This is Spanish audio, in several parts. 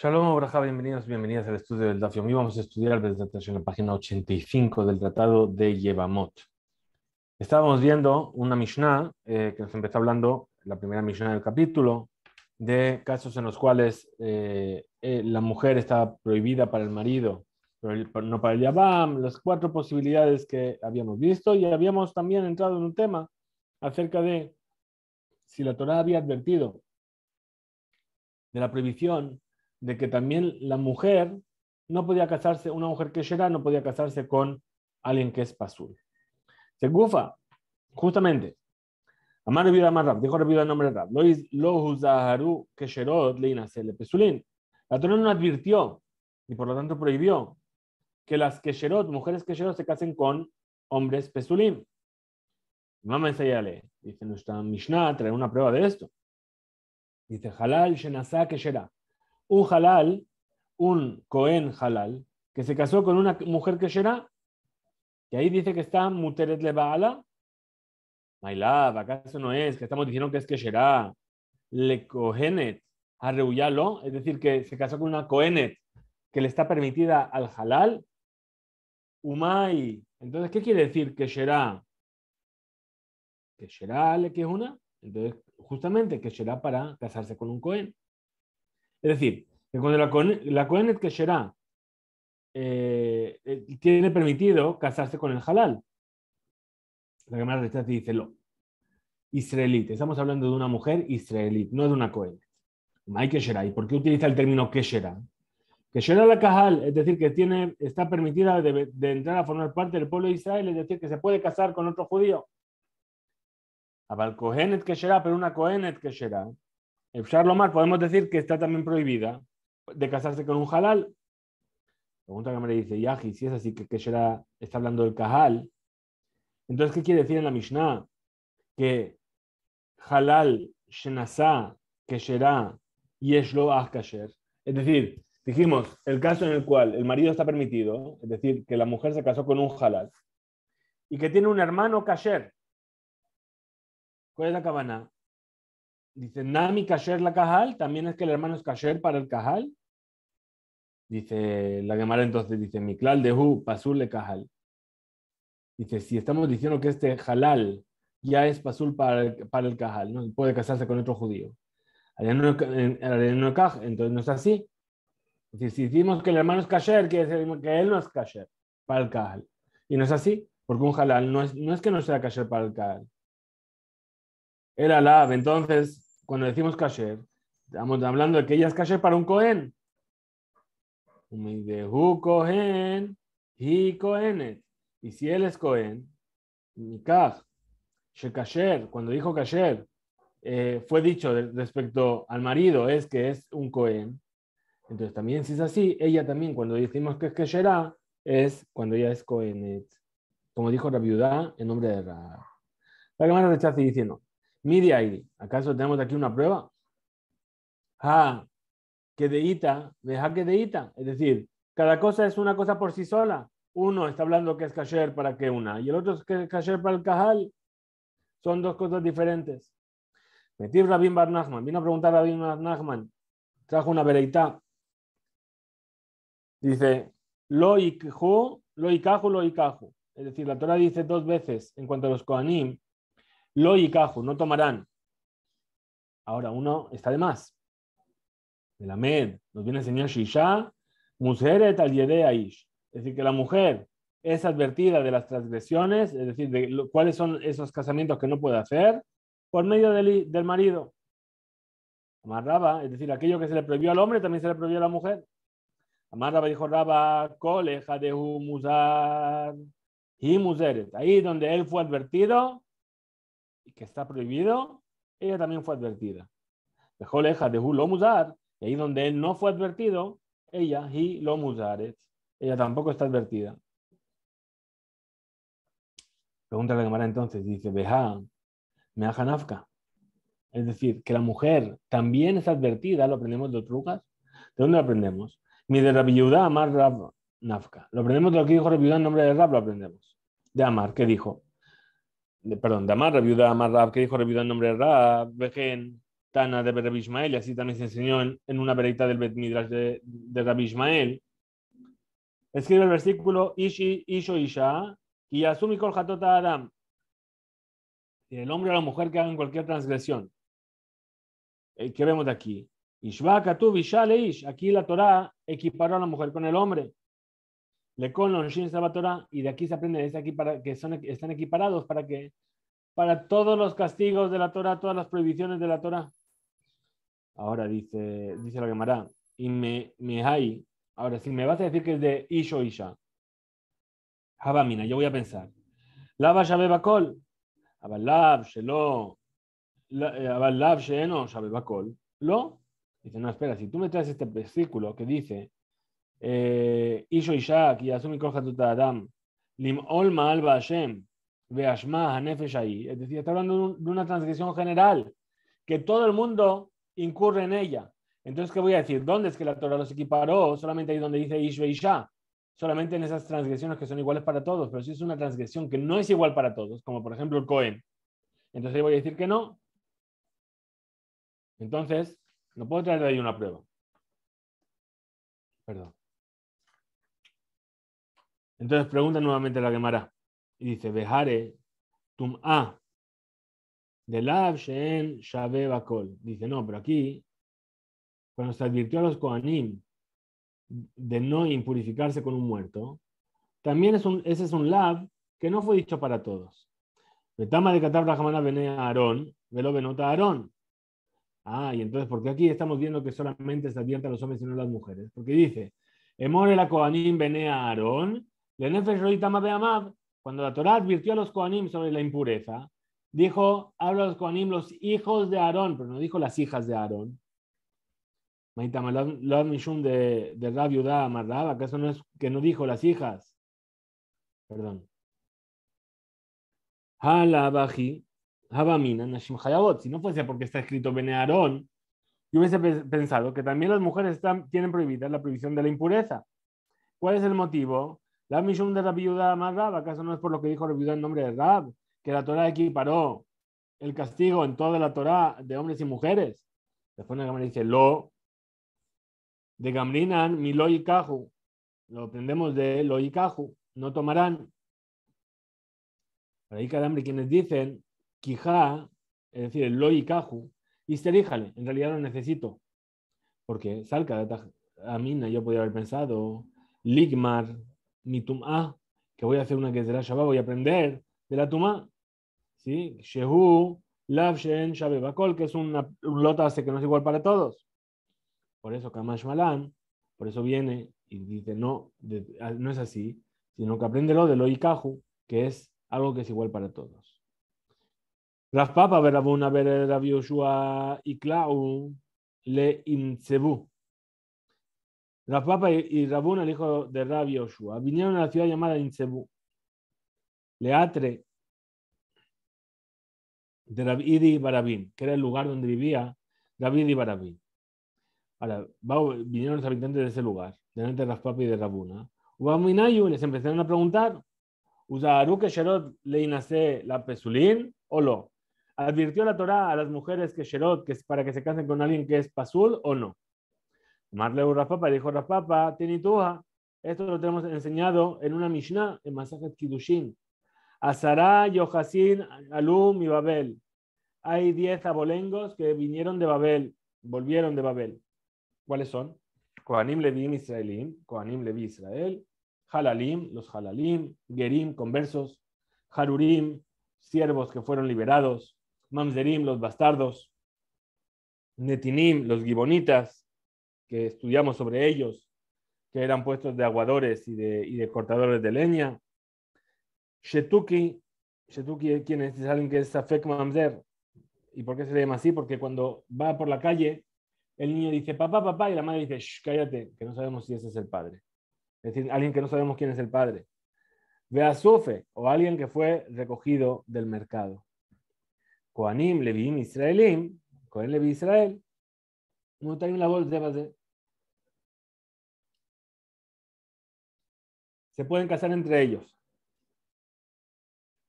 Shalom, Braja, bienvenidos, bienvenidas al estudio del Dafio. Hoy vamos a estudiar en la página 85 del Tratado de Yevamot. Estábamos viendo una Mishnah eh, que nos empezó hablando, la primera Mishnah del capítulo, de casos en los cuales eh, eh, la mujer está prohibida para el marido, pero no para el Yavam, las cuatro posibilidades que habíamos visto y habíamos también entrado en un tema acerca de si la Torah había advertido de la prohibición de que también la mujer no podía casarse, una mujer que no podía casarse con alguien que es pasul. Se gufa, justamente. Amar dijo vida el nombre de Rab. Lo Huzaharu Kesherot Pesulín. La Torah no advirtió y por lo tanto prohibió que las Kesherot, mujeres Kesherot, se casen con hombres Pesulim. Mamá ensayale. dice nuestra Mishnah, trae una prueba de esto. Dice Halal Shenasa Kesherah un halal, un Cohen halal, que se casó con una mujer que será, que ahí dice que está muteret le baala. My love, ¿acaso no es? Que estamos diciendo que es que será le cohenet a reuyalo, es decir, que se casó con una cohenet que le está permitida al halal. umai. entonces, ¿qué quiere decir que será? Que será le que es una, entonces, justamente que será para casarse con un cohen. Es decir, cuando la, la Kohenet que eh, eh, tiene permitido casarse con el halal, la Gemara de dice lo. Israelita, estamos hablando de una mujer israelita, no de una Kohenet. Hay ¿Y por qué utiliza el término Que será la Cajal, es decir, que tiene, está permitida de, entrar a formar parte del pueblo de Israel, es decir, que se puede casar con otro judío. Abal Kohenet será, pero una Kohenet será. El Sharlomar podemos decir que está también prohibida de casarse con un halal. Pregunta que me dice, Yaji, si es así que Keshera está hablando del Kahal, entonces, ¿qué quiere decir en la Mishnah? Que halal, shenasá, kesherá, yeshlo kasher. Es decir, dijimos, el caso en el cual el marido está permitido, es decir, que la mujer se casó con un halal, y que tiene un hermano kasher. ¿Cuál es la cabana? Dice, nami kasher la kahal, también es que el hermano es kasher para el kahal. Dice la Gemara entonces, dice, Miklal de Hu, Pasul le Cajal. Dice, si estamos diciendo que este halal ya es Pasul para el, para ¿no? puede casarse con otro judío. Entonces no es así. si decimos que el hermano es Kasher, quiere decir que él no es Kasher para el Cajal. Y no es así, porque un halal no es, que no sea Kasher para el Cajal. El alab, entonces, cuando decimos Kasher, estamos hablando de que ella es Kasher para un Cohen Cohen, Y si él es Cohen, cuando dijo Kasher, eh, fue dicho respecto al marido, es que es un Cohen. Entonces también si es así, ella también cuando decimos que es Kasherá, es cuando ella es Cohenet. Como dijo la viuda en nombre de la. La cámara rechaza diciendo, mire ahí, ¿acaso tenemos aquí una prueba? Ah que deja que Ita Es decir, cada cosa es una cosa por sí sola. Uno está hablando que es kasher para que una, y el otro es que es kasher para el cajal. Son dos cosas diferentes. Metí Rabin Bar vino a preguntar a Rabin Bar trajo una vereita. Dice, lo ikhu, lo lo Es decir, la Torah dice dos veces en cuanto a los Koanim, lo ikahu, no tomarán. Ahora, uno está de más la Med, nos viene a enseñar Shisha, Museret al Aish. Es decir, que la mujer es advertida de las transgresiones, es decir, de cuáles son esos casamientos que no puede hacer, por medio del, marido. Amarraba, es decir, aquello que se le prohibió al hombre también se le prohibió a la mujer. Amarraba dijo Raba, coleja de musar y museret. Ahí donde él fue advertido, y que está prohibido, ella también fue advertida. Coleja de musar y ahí donde él no fue advertido, ella, y lo Ella tampoco está advertida. Pregunta la cámara entonces, dice, veja me nafka. Es decir, que la mujer también está advertida, lo aprendemos de Trucas. ¿De dónde lo aprendemos? Mi de la viuda Rab Nafka. Lo aprendemos de lo que dijo Rabbi en nombre de Rab, lo aprendemos. De Amar, ¿qué dijo, perdón, de Amar, la Amar Rab, que dijo Rabbi en nombre de Rab, Tana de Rabbi y así también se enseñó en, una veredicta del Bet Midrash de, de Rabbi Ismael. Escribe el versículo Ishi, Isho y Asumi El hombre o la mujer que hagan cualquier transgresión. Eh, ¿Qué vemos de aquí? Ishva Aquí la Torah equiparó a la mujer con el hombre. Le con Y de aquí se aprende, es aquí para que son, están equiparados para que para todos los castigos de la Torah, todas las prohibiciones de la Torah. Ahora dice, dice la Gemara, y me, me hay. Ahora, si me vas a decir que es de Isho Isha, Habamina, yo voy a pensar. Lava Shabe Bakol, Abalab Shelo, eh, Abalab Sheno, Shabe Bakol, Lo. Dice, no, espera, si tú me traes este versículo que dice, eh, Isho Isha, ki asumi adam, lim olma alba Hashem, veashma hanefesh ahí. Es decir, está hablando de una transcripción general, que todo el mundo incurre en ella. Entonces, ¿qué voy a decir? ¿Dónde es que la Torah los equiparó? Solamente ahí donde dice Ish Isha. Solamente en esas transgresiones que son iguales para todos. Pero si es una transgresión que no es igual para todos, como por ejemplo el Cohen, entonces voy a decir que no. Entonces, no puedo traer ahí una prueba. Perdón. Entonces pregunta nuevamente la Gemara. Y dice, Behare, tum a de Lav Sheen Dice, no, pero aquí, cuando se advirtió a los Kohanim de no impurificarse con un muerto, también es un, ese es un Lav que no fue dicho para todos. Betama de Katab Rahamana a Aarón, velo Benota Aarón. Ah, y entonces, ¿por qué aquí estamos viendo que solamente se advierte a los hombres y no a las mujeres? Porque dice, la el a Aarón, tamabe Beamav, cuando la Torah advirtió a los coanim sobre la impureza, dijo, hablas con los hijos de Aarón, pero no dijo las hijas de Aarón. de, de ¿acaso no es que no dijo las hijas? Perdón. Si no fuese porque está escrito Bene Aarón, yo hubiese pensado que también las mujeres están, tienen prohibida la prohibición de la impureza. ¿Cuál es el motivo? La misión de ¿acaso no es por lo que dijo el en nombre de Rab? que la Torah equiparó el castigo en toda la Torah de hombres y mujeres. Después cámara dice, lo de Gamrinan, mi lo y caju. Lo aprendemos de lo y No tomarán. Para hambre quienes dicen, quijá, es decir, el lo y caju, seríjale, en realidad lo necesito. Porque salca a mina, yo podría haber pensado, ligmar, mi tumá, que voy a hacer una que será Shabbat, voy a aprender de la tumá. ¿sí? Shehu, Lav, Shen, Bakol, que es una, un hace que no es igual para todos. Por eso Kamash Malan, por eso viene y dice, no, no es así, sino que apréndelo de lo Ikahu, que es algo que es igual para todos. Raf Papa, Verabuna, Verab Yoshua, Iklau, Le Incebu. Raf Papa y Rabuna, el hijo de Rab Yoshua, vinieron a la ciudad llamada Incebu. Leatre de David Barabín, que era el lugar donde vivía David y Barabín. vinieron los habitantes de ese lugar, delante de Raspapa y de Rabuna. les empezaron a preguntar, usaru que Sherot le inase la pesulín o no? ¿Advirtió la Torá a las mujeres que Sherot que es para que se casen con alguien que es pasul o no? Marleu Raspapa dijo, Raspapa, Tinituja, esto lo tenemos enseñado en una Mishnah en Masajet Kidushin Azara, Yohasin, Alum y Babel hay diez abolengos que vinieron de Babel, volvieron de Babel. ¿Cuáles son? Koanim Levim Israelim, Koanim Levi Israel, Halalim, los Halalim, Gerim, conversos, Harurim, siervos que fueron liberados, Mamzerim, los bastardos, Netinim, los gibonitas, que estudiamos sobre ellos, que eran puestos de aguadores y de, cortadores de leña. Shetuki, Shetuki, es? ¿Saben que es Safek Mamzer? ¿Y por qué se le llama así? Porque cuando va por la calle, el niño dice papá, papá, y la madre dice, Shh, cállate, que no sabemos si ese es el padre. Es decir, alguien que no sabemos quién es el padre. Ve a Sufe, o alguien que fue recogido del mercado. Koanim, Levim, Israelim, Kohen Levi Israel, no está la voz de Se pueden casar entre ellos.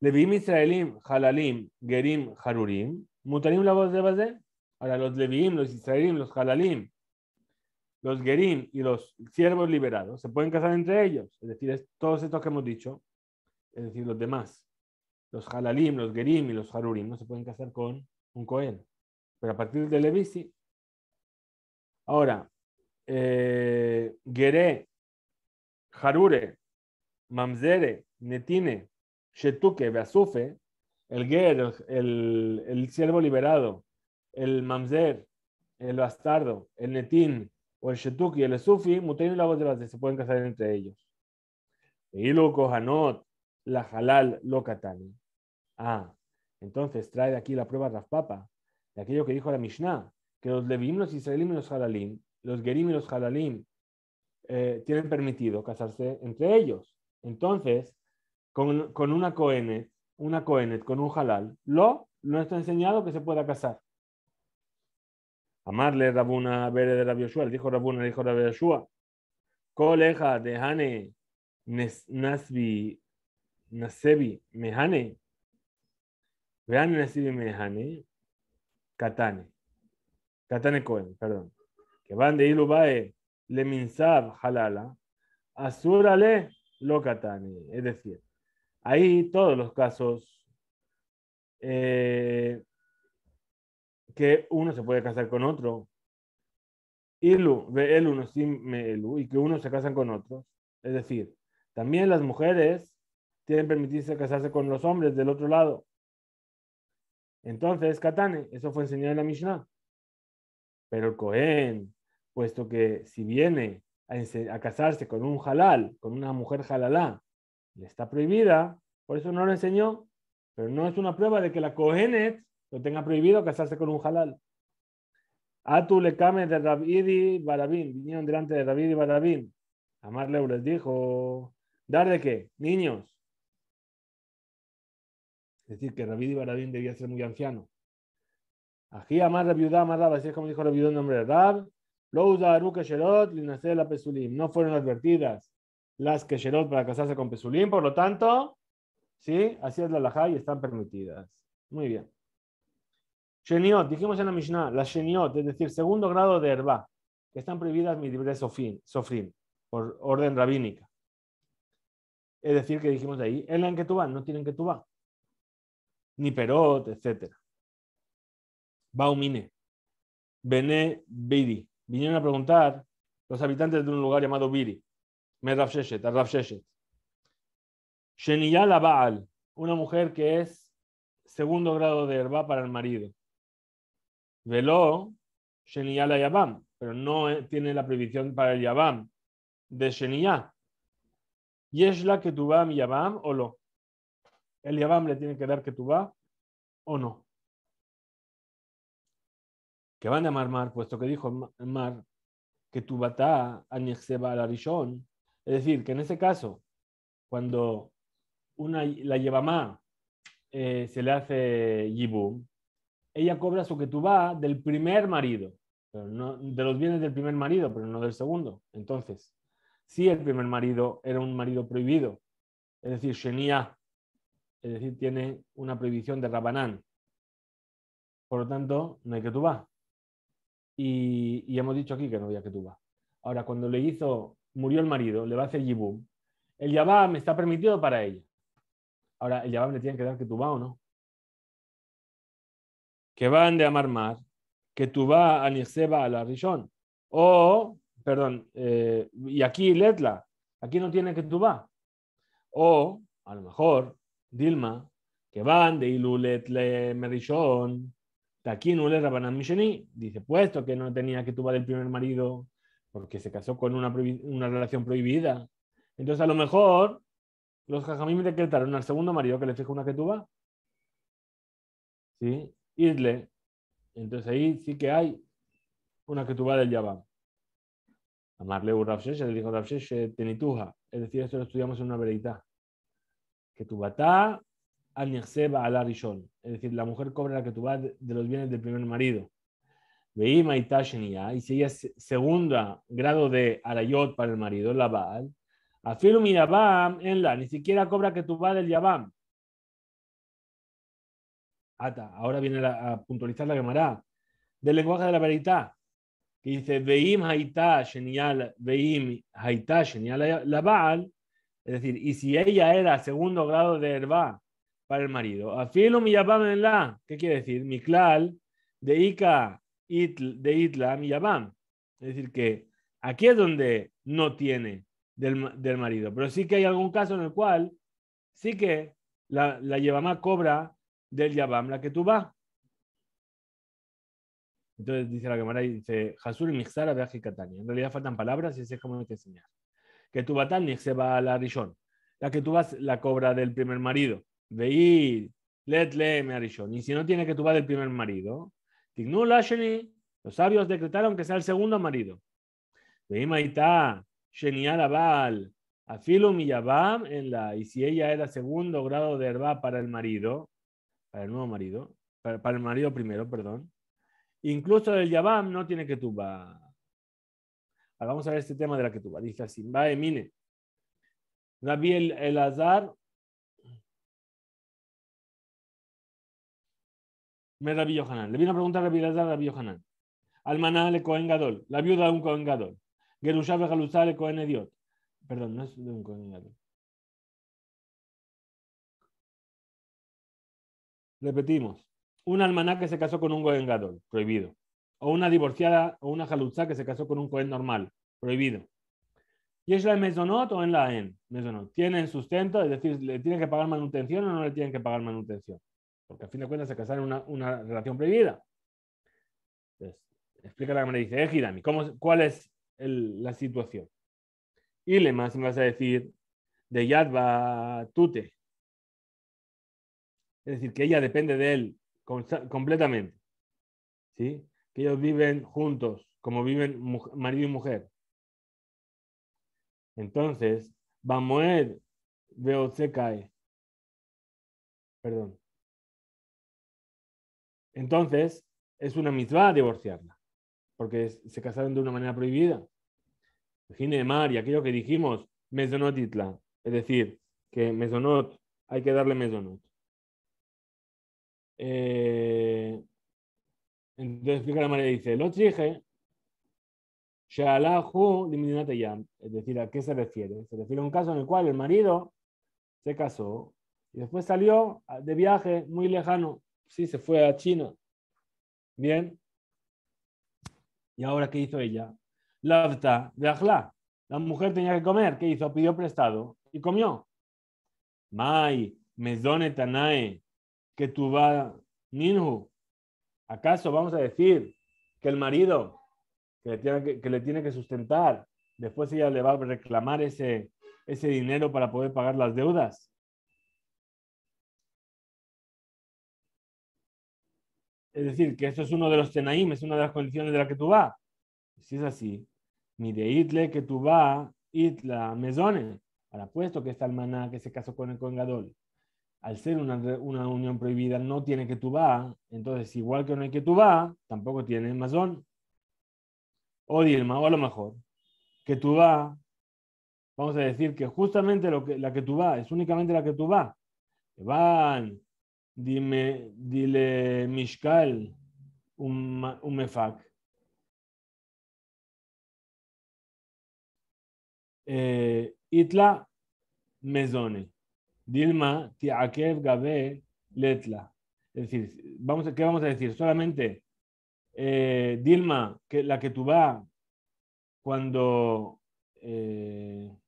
Levim Israelim, Halalim, Gerim, Harurim, Mutarim la voz de base. Ahora, los Leviim, los Israelim, los Halalim, los Gerim y los siervos liberados se pueden casar entre ellos. Es decir, todos estos que hemos dicho, es decir, los demás, los Halalim, los Gerim y los Harurim, no se pueden casar con un Cohen. Pero a partir de Levi. Ahora, eh, Geré, Harure, Mamzere, Netine, Shetuke, Beasufe, el ger, el, el siervo liberado, el mamzer, el bastardo, el netín o el shetuki, el sufi, muten y la voz de las se pueden casar entre ellos. Y luego cojanot, la halal, lo katani. Ah, entonces trae de aquí la prueba Papa, de aquello que dijo la Mishnah, que los levim, los israelim y los los gerim y los halalim, eh, tienen permitido casarse entre ellos. Entonces, con, con una cohenet, una Cohenet con un halal, lo no está enseñado que se pueda casar. Amarle Rabuna Bere de Rabbi Yoshua, dijo Rabuna, dijo Rabbi Bioshua. Coleja de Hane, Nasbi, Nasebi, Mehane, Vean Nasebi Mehane, Katane, Katane coen perdón, que van de Ilubae, Leminsab Halala, Azurale, Lo Katane, es decir, Ahí todos los casos eh, que uno se puede casar con otro, y que uno se casan con otros. Es decir, también las mujeres tienen permitirse casarse con los hombres del otro lado. Entonces, Katane, eso fue enseñado en la Mishnah. Pero el Cohen, puesto que si viene a, a casarse con un halal, con una mujer halalá, le está prohibida, por eso no lo enseñó, pero no es una prueba de que la cohenet lo tenga prohibido casarse con un halal. Atu le came de Rabidi Barabín, vinieron delante de Rabidi Barabín. Amar les dijo, ¿dar de qué? Niños. Es decir, que y Barabín debía ser muy anciano. Aquí Amar Rabiudá, Amar así es como dijo Rabiudá en nombre de Rab. Louza Aruka Sherot, Linacel Pesulim. No fueron advertidas las que para casarse con Pesulín, por lo tanto, ¿sí? Así es la laja y están permitidas. Muy bien. Sheniot, dijimos en la Mishnah, las Sheniot, es decir, segundo grado de herba, que están prohibidas sofín sofrín, por orden rabínica. Es decir, que dijimos ahí, en la vas no tienen que ketubá, ni perot, etc. Baumine, Bene Biri. Vinieron a preguntar los habitantes de un lugar llamado Biri. Baal, una mujer que es segundo grado de herba para el marido. Veló, Sheniyala Yabam, pero no tiene la prohibición para el Yabam de es la que mi Yabam o lo? El Yabam le tiene que dar que va o no. Que van a mar puesto que dijo Mar que tu batá es decir, que en ese caso, cuando una, la lleva eh, se le hace Yibú, ella cobra su ketubá del primer marido, de los bienes del primer marido, pero no del segundo. Entonces, si el primer marido era un marido prohibido, es decir, Shenia, es decir, tiene una prohibición de Rabanán. Por lo tanto, no hay ketubá. Y, y hemos dicho aquí que no había ketubá. Ahora, cuando le hizo murió el marido, le va a hacer yibum. El me está permitido para ella. Ahora, el Yabá le tiene que dar que va o no. Que van de amar amarmar, que tú va a Nirseba a la rishon. O, perdón, eh, y aquí letla, aquí no tiene que tú va O, a lo mejor, Dilma, que van de ilulet le merishon, no le rabanan misheni, dice, puesto que no tenía que va del primer marido, porque se casó con una, relación prohibida. Entonces, a lo mejor, los jajamim decretaron al segundo marido que le fijó una ketuba. ¿Sí? Isle. Entonces ahí sí que hay una ketuba del Yabam. Amarle Rafsesh, le dijo Rafsesh, tenituja. Es decir, esto lo estudiamos en una veredita. Ketubatá al Nirse al Rishon. Es decir, la mujer cobra la ketuba de los bienes del primer marido y y si ella es segundo grado de arayot para el marido, la Baal, mi yabam en la, ni siquiera cobra que tu va del yabam. Ata, ahora viene a puntualizar la Gemara, del lenguaje de la veridad. que dice, veim Haita veim la Baal, es decir, y si ella era segundo grado de herba para el marido, mi yabam en la, ¿qué quiere decir? Miklal, de Ica de Itlam y Yabam. Es decir, que aquí es donde no tiene del, del, marido, pero sí que hay algún caso en el cual sí que la, la cobra del Yabam la que tú vas. Entonces dice la cámara y dice, Hasur Mixara Catania. En realidad faltan palabras y así es como hay que enseñar. Que tu batán se va a la Rishon. La que tú vas la cobra del primer marido. Veí, letle me Rishon. Y si no tiene que tú va del primer marido, los sabios decretaron que sea el segundo marido. en la, y si ella era segundo grado de herba para el marido, para el nuevo marido, para, el marido primero, perdón. Incluso el Yabam no tiene que tuba. Ahora vamos a ver este tema de la que Dice así, Va, Rabbi el Azar me Le viene a preguntar a Biladar Almaná le Cohen La viuda de un Cohen Gadol. Gerusha Bejaluzá le Cohen Ediot. Perdón, no es de un Cohen Repetimos. Un almaná que se casó con un Cohen Gadol. Prohibido. O una divorciada o una Jaluzá que se casó con un coen normal. Prohibido. ¿Y es la mesonot o en la en? Mesonot. ¿Tienen sustento? Es decir, ¿le tienen que pagar manutención o no le tienen que pagar manutención? porque a fin de cuentas se casaron en una, relación prohibida. Entonces, explica la cámara y dice, eh, ¿cómo, ¿cuál es la situación? Y le más me vas a decir, de Yadva Tute. Es decir, que ella depende de él completamente. ¿Sí? Que ellos viven juntos, como viven marido y mujer. Entonces, se cae Perdón. Entonces, es una misma divorciarla, porque se casaron de una manera prohibida. Gine Mar y aquello que dijimos, mesonotitla, es decir, que mesonot, hay que darle mesonot. Eh, entonces explica la manera, dice, lo exige, es decir, ¿a qué se refiere? Se refiere a un caso en el cual el marido se casó y después salió de viaje muy lejano Sí, se fue a China. Bien. ¿Y ahora qué hizo ella? de La mujer tenía que comer. ¿Qué hizo? Pidió prestado y comió. Mai, Mezone Tanae, que tu va ¿Acaso vamos a decir que el marido que le, tiene que, que le tiene que, sustentar, después ella le va a reclamar ese, ese dinero para poder pagar las deudas? Es decir, que eso es uno de los tenaim, es una de las condiciones de la que tú vas. Si es así, de itle que tú vas, itla mesone. Ahora, puesto que esta hermana que se casó con el congadol, al ser una, una, unión prohibida, no tiene que tú va entonces igual que no hay que va tampoco tiene mesón. O Dilma, o a lo mejor, que tú va vamos a decir que justamente lo que, la que es únicamente la que vas. Van dime, dile Mishkal ¿Eh? Itla Mezone. Dilma Tiakev Gabe Letla. Es decir, vamos a, ¿qué vamos a decir? Solamente eh, Dilma, que, la que tú vas cuando eh,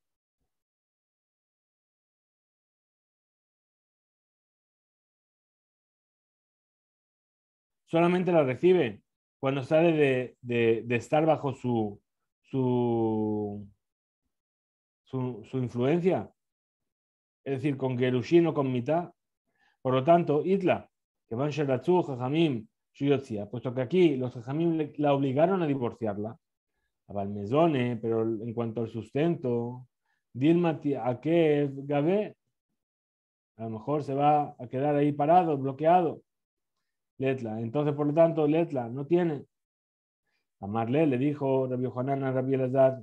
solamente la recibe cuando sale de, estar bajo su, su, su, influencia, es decir, con Gerushin o con mitad. Por lo tanto, isla que van Sheratsu, Jajamim, Shuyotzia, puesto que aquí los Jajamim la obligaron a divorciarla, a Balmezone, pero en cuanto al sustento, a qué Gabe, a lo mejor se va a quedar ahí parado, bloqueado. Letla. Entonces, por lo tanto, Letla no tiene. Amarle le dijo Rabbi Juanana, Rabbi Elazar,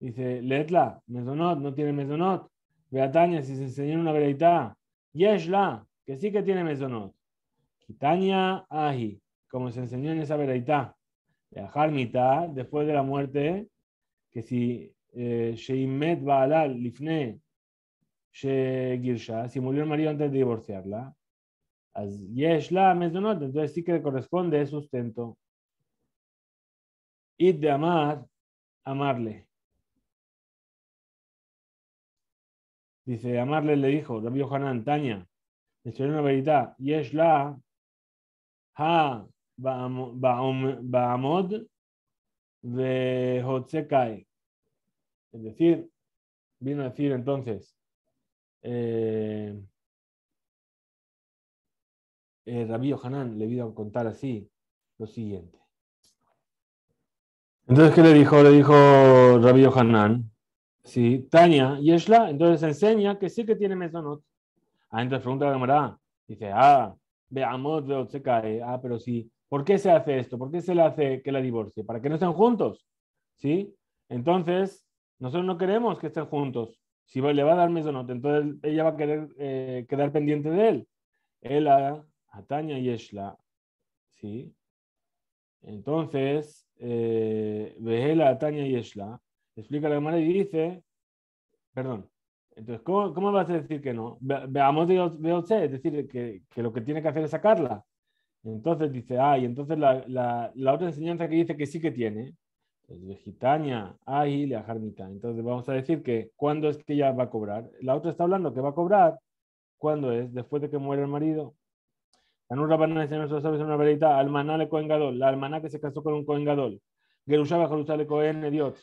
dice, Letla, Mesonot, no tiene Mesonot. Beataña, si se enseñó una verdad, Yeshla, que sí que tiene Mesonot. Kitania Ahi, como se enseñó en esa la Harmita después de la muerte, que si eh, Sheimet Baalal, Lifne, She Girsha, si murió el marido antes de divorciarla, As yeshla, la entonces sí que le corresponde sustento. Y de amar, amarle. Dice, amarle le dijo, Juan Antaño esto es una veridad, yesh la ha ba'amod ve Es decir, vino a decir entonces, eh, eh, Rabí Hanan le vino a contar así lo siguiente. Entonces, ¿qué le dijo? Le dijo Rabí Hanan, sí, Tania, Yeshla, entonces enseña que sí que tiene mesonot. Ah, entonces pregunta la camarada dice, ah, veamos, veo, se cae, ah, pero sí, ¿por qué se hace esto? ¿Por qué se le hace que la divorcie? Para que no estén juntos, ¿sí? Entonces, nosotros no queremos que estén juntos. Si le va a dar mesonot, entonces ella va a querer eh, quedar pendiente de él. Él, y Yeshla, ¿sí? Entonces, eh, Vejela y Yeshla, explica la Gemara y dice, perdón, entonces, ¿cómo, vas a decir que no? Veamos de es decir, que, lo que tiene que hacer es sacarla. Entonces dice, ay ah, entonces la, otra enseñanza que dice que sí que tiene, Vegetaña, ahí la jarmita. Entonces vamos a decir que cuándo es que ella va a cobrar. La otra está hablando que va a cobrar, ¿cuándo es? Después de que muere el marido. En un se una veredita, almaná le la hermana que se casó con un cohen gadol. Gerushaba le coen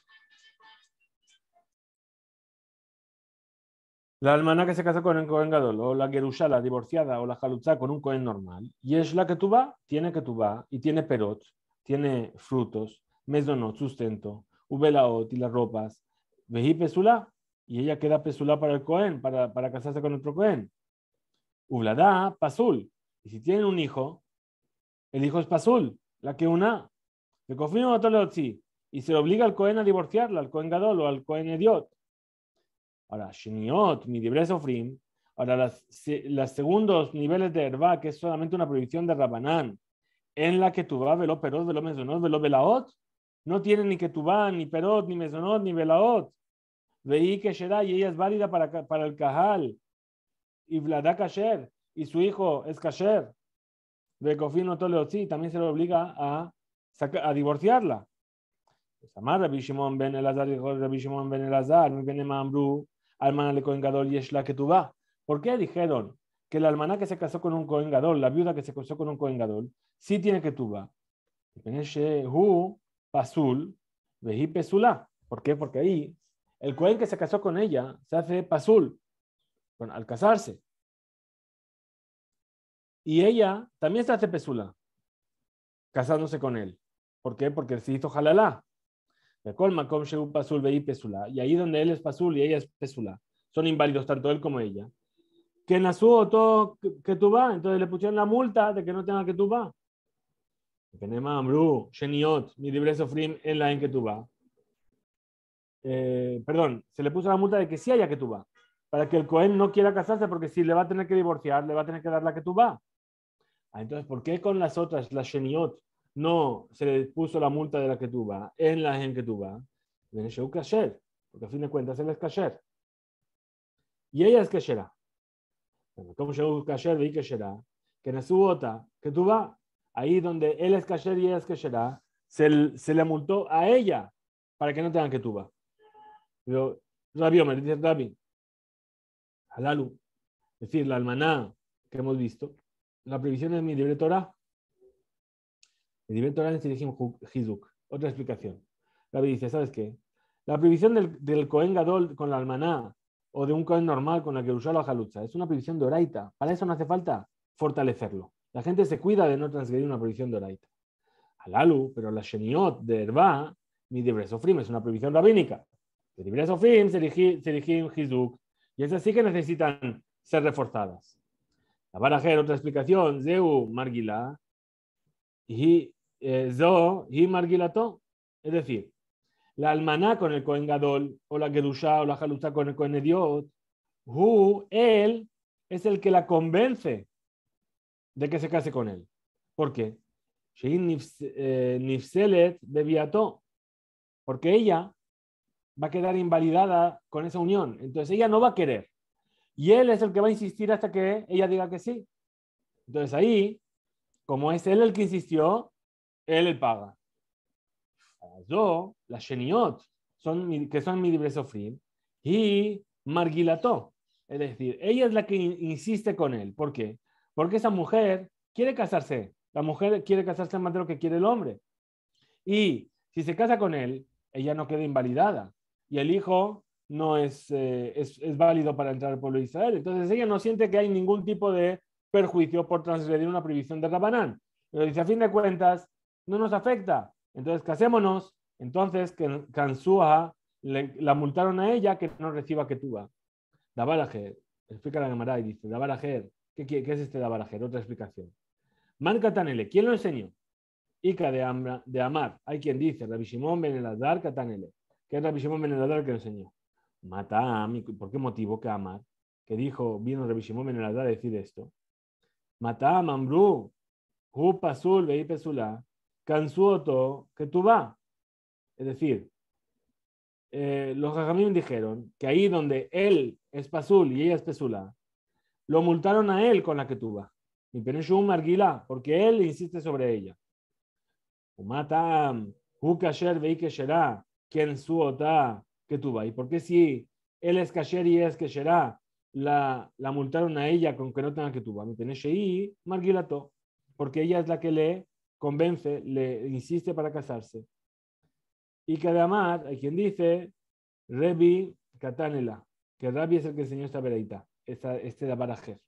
La hermana que se casó con un cohen gadol, o la gerusha, la divorciada, o la jalutza con un cohen normal. Y es la que tú va, tiene que tú va, y tiene perot, tiene frutos, mesdonot, sustento, velaot y las ropas. Vejí pesula, y ella queda pesula para el cohen, para, para casarse con otro cohen. Ublada, pasul, y si tienen un hijo, el hijo es Pasul, la que una. Le confirma a y se obliga al Cohen a divorciarla, al Cohen Gadol o al Cohen Ediot. Ahora, Shiniot, mi Sofrim. Ahora, los segundos niveles de Herba, que es solamente una prohibición de Rabanán, en la que tuvá Veló, Perot, Veló, Mesonot, Veló, Belaot, no tiene ni que tuvá ni Perot, ni Mesonot, ni Belaot. Veí que será y ella es válida para, para el Cajal. Y Vladá Kasher y su hijo es kasher, Bekofino Toleotzi, también se le obliga a, a divorciarla. Pues Amar Rabbi Shimon ben Elazar dijo Rabbi Shimon ben Elazar, mi ben Amru, almana le Kohen Gadol yeshla ketubá. ¿Por qué dijeron que el almaná que se casó con un Kohen la viuda que se casó con un Kohen sí tiene ketubá? Hu pasul vehi pesula. ¿Por qué? Porque ahí el Kohen que se casó con ella se hace pasul, bueno, al casarse. Y ella también se hace pesula, casándose con él. ¿Por qué? Porque se hizo jalalá. Y ahí donde él es pasul y ella es pesula. Son inválidos tanto él como ella. Que nació todo que tú vas, entonces le pusieron la multa de que no tenga que tú vas. Que amru, sheniot, mi libre en la en que tú eh, perdón, se le puso la multa de que sí haya que tú vas, para que el Cohen no quiera casarse, porque si le va a tener que divorciar, le va a tener que dar la que tú vas. Ah, entonces, ¿por qué con las otras, las Sheniot, no se le puso la multa de la Ketuba en la en Ketuba? porque a fin de cuentas él es Kasher. Y ella es Kashera. como llegó Kasher, y que en su que Ketuba, ahí donde él es Kasher y ella es Kashera, se, le multó a ella para que no tengan Ketuba. Pero Rabbi me dice Rabbi, Halalu, es decir, la almaná que hemos visto, la previsión es mi Torah? Mi directora es el Hizuk. Otra explicación. La dice, ¿sabes qué? La previsión del, Cohen Gadol con la almaná o de un Cohen normal con la que usó la jalutza es una previsión de oraita. Para eso no hace falta fortalecerlo. La gente se cuida de no transgredir una previsión de oraita. Alalu, pero la Sheniot de Herba, mi es una previsión rabínica. se Y es así que necesitan ser reforzadas hacer otra explicación, Zeu Margila, y eh, Zo, y Margilato. Es decir, la almaná con el Cohen Gadol, o la Gedusha, o la jaluta con el Cohen Ediot, Hu, él, es el que la convence de que se case con él. ¿Por qué? Eh, Porque ella va a quedar invalidada con esa unión. Entonces ella no va a querer. Y él es el que va a insistir hasta que ella diga que sí. Entonces ahí, como es él el que insistió, él le paga. Yo, las Sheniot, son, que son mi libre sofrir y Marguilató. Es decir, ella es la que insiste con él. ¿Por qué? Porque esa mujer quiere casarse. La mujer quiere casarse más de lo que quiere el hombre. Y si se casa con él, ella no queda invalidada. Y el hijo no eh, es, válido para entrar al pueblo de Israel. Entonces ella no siente que hay ningún tipo de perjuicio por transgredir una prohibición de Rabanán. Pero dice, a fin de cuentas, no nos afecta. Entonces, casémonos. Entonces, que Kansuha la multaron a ella que no reciba Ketúa. Dabarajer, explica la Gemara y dice, Dabarajer, ¿qué, ¿qué, es este Dabarajer? Otra explicación. mankatanele ¿quién lo enseñó? Ica de, de Amar, hay quien dice, Rabishimon simón ben que es Rabishimon simón que lo enseñó. Matam, ¿y por qué motivo que Amar? Que dijo, vino en la en a decir esto. Matam, Amru, Hu Pasul, Vei Pesula, Kansuoto, que tú va. Es decir, eh, los Jajamim dijeron que ahí donde él es Pasul y ella es Pesula, lo multaron a él con la que Y un Marguila, porque él insiste sobre ella. Hu Kasher, Vei Ken Suota, Ketubah. ¿Y por qué si él es Kasher y es kasherá, la, la multaron a ella con que no tenga tenés y Margilato, porque ella es la que le convence, le insiste para casarse. Y que además hay quien dice, Rebi Katanela, que Rabbi es el que enseñó esta veredita, este de Barajer.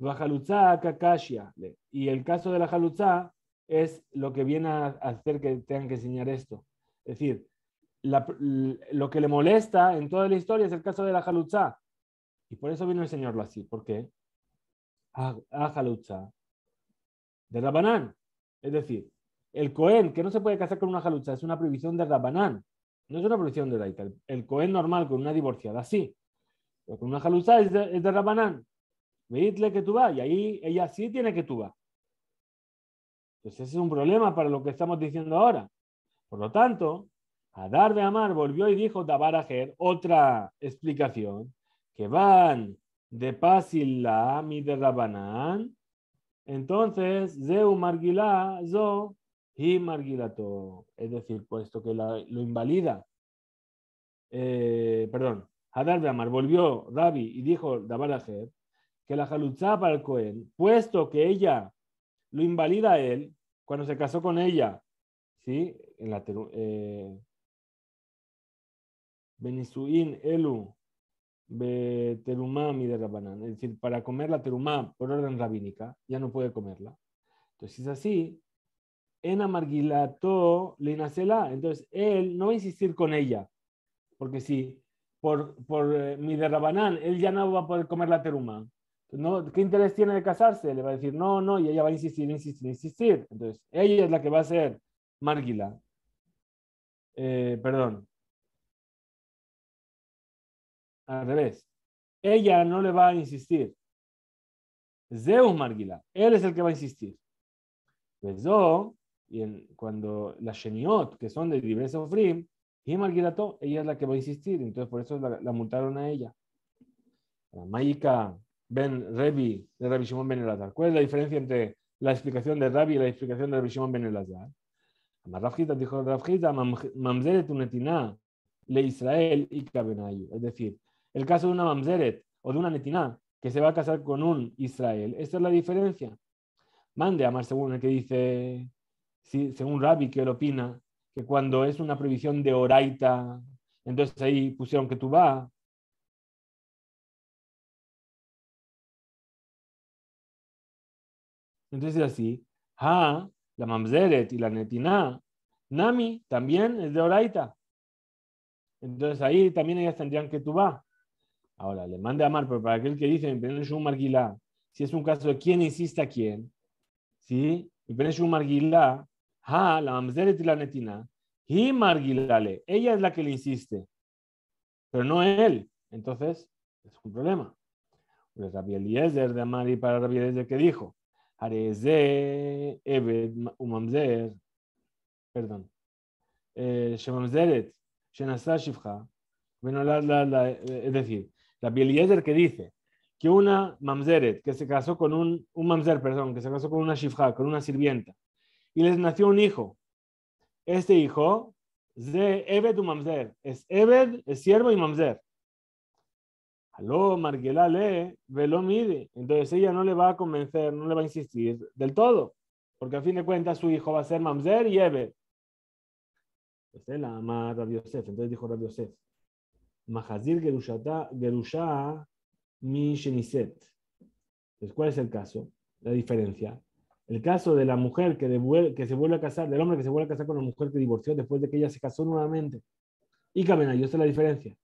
Kakashia. Y el caso de la Jalutza es lo que viene a hacer que tengan que enseñar esto. Es decir, lo que le molesta en toda la historia es el caso de la Jalutza. Y por eso vino el Señor así. ¿Por qué? A, Jalutza de Rabanán. Es decir, el Cohen, que no se puede casar con una Jalutza, es una prohibición de Rabanán. No es una prohibición de la El, el Cohen normal con una divorciada, sí. Pero con una Jalutza es de, es de Rabanán. que tú vas. Y ahí ella sí tiene que tú vas. Entonces ese es un problema para lo que estamos diciendo ahora. Por lo tanto, Adar de Amar volvió y dijo Dabarajer, otra explicación, que van de Pasila mi de Rabanán. Entonces, Zeu Margilá, Zo y Margilato. Es decir, puesto que lo invalida. Eh, perdón, Hadar de Amar volvió Rabi, y dijo Dabarajer que la Jaluzá para el Cohen, puesto que ella lo invalida él cuando se casó con ella, ¿sí? En la, eh, Benisuin Elu beterumá mi Es decir, para comer la terumá por orden rabínica, ya no puede comerla. Entonces, es así, en Entonces, él no va a insistir con ella, porque si por, por eh, él ya no va a poder comer la terumá. ¿qué interés tiene de casarse? Le va a decir no, no, y ella va a insistir, insistir, insistir. Entonces, ella es la que va a ser marguila. Eh, perdón, al revés. Ella no le va a insistir. Zeus Margila, él es el que va a insistir. Bezó, pues y cuando las Sheniot, que son de diversos Ofrim, y ella es la que va a insistir, entonces por eso la, multaron a ella. La Maika Ben Revi de Rabbi Shimon Ben Elazar. ¿Cuál es la diferencia entre la explicación de Rabbi y la explicación de Rabbi Shimon Ben Elazar? dijo Israel y Es decir, el caso de una mamzeret o de una netina que se va a casar con un Israel. Esta es la diferencia. Mande a Mar según el que dice, según Rabbi, que él opina, que cuando es una prohibición de oraita, entonces ahí pusieron que tú va, Entonces así, ha, la mamzeret y la netina, nami también es de oraita. Entonces ahí también ellas tendrían que tú va Ahora, le mande a amar, pero para aquel que dice, un marguilá, si es un caso de quién insiste a quién, ¿sí? un marguilá, ha, la mamzeret y la netina, y marguilale, ella es la que le insiste, pero no él. Entonces, es un problema. Pues Rabbi Eliezer de y para Rabbi Eliezer que dijo, Areze ebed Umamzer, perdón, eh, Shemamzeret, Shenasa la, eh, es decir, la Eliezer que dice que una mamzeret que se casó con un, mamzer, perdón, que se casó con una shifra, con una sirvienta, y les nació un hijo. Este hijo, de Ebed u mamzer, es Ebed, es siervo y mamzer. Aló, Marguela lee, velo mide. Entonces ella no le va a convencer, no le va a insistir del todo, porque a fin de cuentas su hijo va a ser mamzer y Ebed. Pues Entonces dijo Rabbi Mahazir Gerusha Mi Sheniset. Entonces, ¿cuál es el caso? La diferencia. El caso de la mujer que, se vuelve a casar, del hombre que se vuelve a casar con la mujer que divorció después de que ella se casó nuevamente. Y Kamena, yo es la diferencia.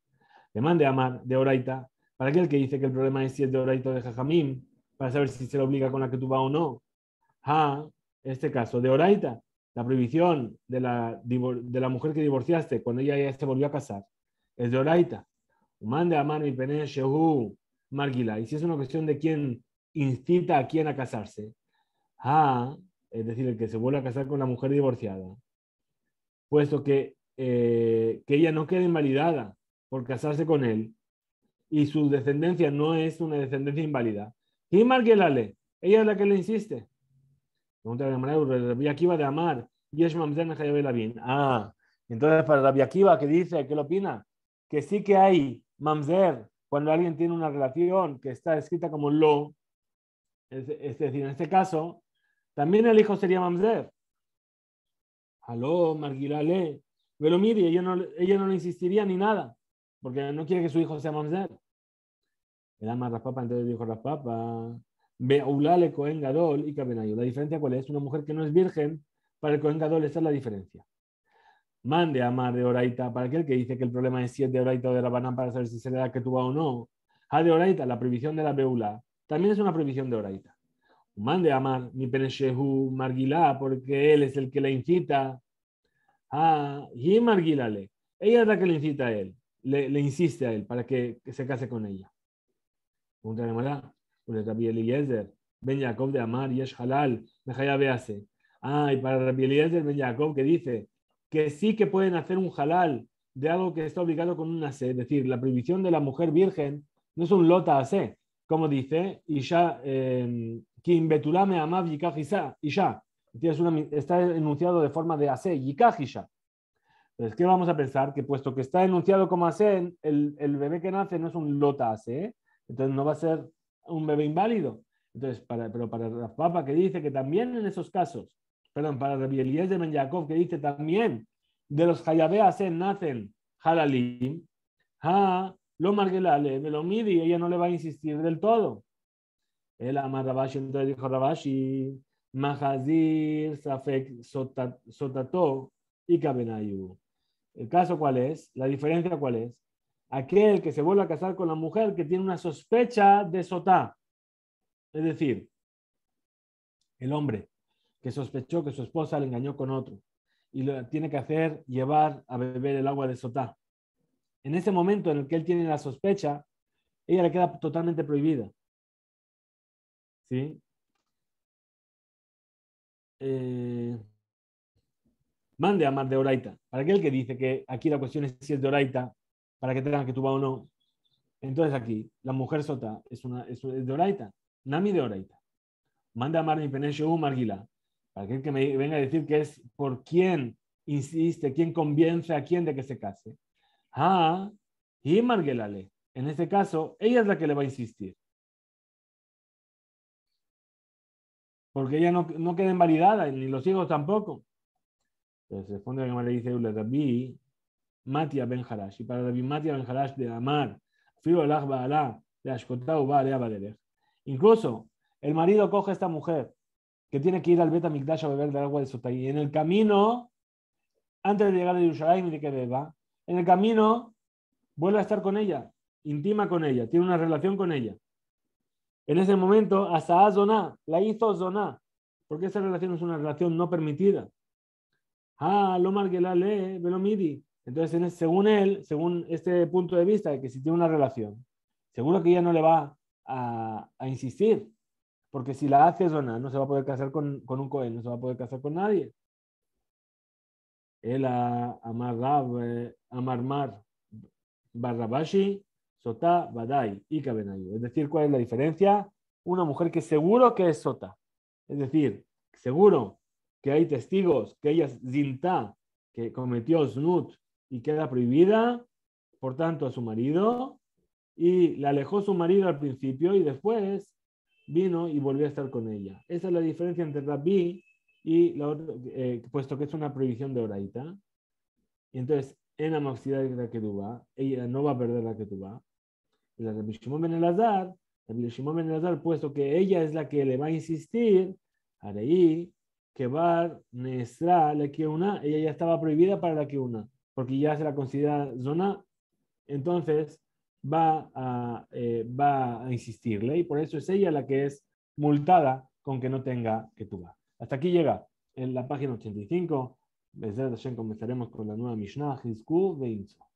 Le mande a Amar de Oraita, para aquel que dice que el problema es si es de Oraita o de Jajamim, para saber si se le obliga con la que tú vas o no. Ah, este caso de Oraita, la prohibición de la, de la mujer que divorciaste cuando ella ya se volvió a casar, es de Oraita. a Amar mi Yehu Margila. Y si es una cuestión de quién incita a quién a casarse, ah, es decir, el que se vuelve a casar con la mujer divorciada, puesto que, eh, que ella no queda invalidada por casarse con él y su descendencia no es una descendencia inválida. Y le, ella es la que le insiste. de de Amar, y bien, Ah, entonces para la viakiva que dice, ¿qué lo opina? que sí que hay mamzer cuando alguien tiene una relación que está escrita como lo, es, decir, en este caso, también el hijo sería mamzer. Aló, Marguilale. Pero mire, ella no, ella no le insistiría ni nada, porque no quiere que su hijo sea mamzer. El ama Raspapa, entonces dijo Raspapa, Beulale coenga Gadol y Cabenayo. La diferencia cuál es? Una mujer que no es virgen, para el Cohen Gadol, esa es la diferencia mande a Amar de Oraita para aquel que dice que el problema es si es de Oraita o de banana para saber si se que tuvo o no. Ha ah, de Oraita, la prohibición de la Beula, también es una prohibición de Oraita. Mande a Mar, mi Peneshehu Marguilá, porque él es el que la incita. Ah, y Marguilale. Ella es la que le incita a él, le, insiste a él para que, se case con ella. Pregunta de Mará, Rabbi Eliezer, Ben Jacob de Amar, Yesh Halal, Mejaya Bease. Ah, y para Rabbi Eliezer Ben Jacob que dice que sí que pueden hacer un halal de algo que está obligado con una se, es decir, la prohibición de la mujer virgen no es un lota a como dice, y ya, em, quien betulame amab y ya, está enunciado de forma de y yikajisha. Entonces, ¿qué vamos a pensar? Que puesto que está enunciado como hace, el, el bebé que nace no es un lota sé entonces no va a ser un bebé inválido. Entonces, para, pero para Rafa que dice que también en esos casos perdón, para Rabbi Eliezer de Ben que dice también, de los Hayabeas nacen Halalim, ha, lo margelale, me lo midi, ella no le va a insistir del todo. El ama Rabashi, entonces dijo Rabashi, Mahazir, Safek, Sotato y Kabenayu. ¿El caso cuál es? ¿La diferencia cuál es? Aquel que se vuelve a casar con la mujer que tiene una sospecha de Sotá. Es decir, el hombre que sospechó que su esposa le engañó con otro y lo tiene que hacer llevar a beber el agua de Sotá. En ese momento en el que él tiene la sospecha, ella le queda totalmente prohibida. ¿Sí? Eh, mande a Mar de Oraita. Para aquel que dice que aquí la cuestión es si es de Oraita, para que tengan que tuba o no. Entonces aquí, la mujer Sotá es, una, es de Oraita. Nami de Oraita. Mande a Mar de mi Umar Marguila. Aquel que me venga a decir que es por quién insiste, quién convence a quién de que se case. Ah, y marguelale. En este caso, ella es la que le va a insistir. Porque ella no, no queda invalidada, ni los hijos tampoco. Entonces responde la le dice, David, Matia Ben Y para David Matia Ben de Amar, Filo Alah Baalá, de Ashkotá Ubaalea Incluso el marido coge a esta mujer que tiene que ir al Beta a beber del agua de Y En el camino, antes de llegar a Yerushalayim que beba, en el camino vuelve a estar con ella, intima con ella, tiene una relación con ella. En ese momento, hasta Zoná, la hizo zona. porque esa relación es una relación no permitida. Ah, lo lo midi Entonces, según él, según este punto de vista de que si tiene una relación, seguro que ella no le va a, a insistir, porque si la hace zona, no se va a poder casar con, con un Cohen, no se va a poder casar con nadie. El eh, Amarmar, Barrabashi, Sota, Badai y Es decir, ¿cuál es la diferencia? Una mujer que seguro que es Sota. Es decir, seguro que hay testigos que ella es Zinta, que cometió Snut y queda prohibida, por tanto, a su marido. Y la alejó su marido al principio y después vino y volvió a estar con ella. Esa es la diferencia entre Rabbi y la otra, eh, puesto que es una prohibición de horaita Y entonces, en la de la va ella no va a perder la que tú Y la Rabbi Shimon Ben la puesto que ella es la que le va a insistir, que Kebar, Nesra, la una, ella ya estaba prohibida para la que una, porque ya se la considera zona. Entonces, eh, va a, insistirle y por eso es ella la que es multada con que no tenga que tuba. Hasta aquí llega en la página 85. Hashem comenzaremos con la nueva Mishnah, Hizku de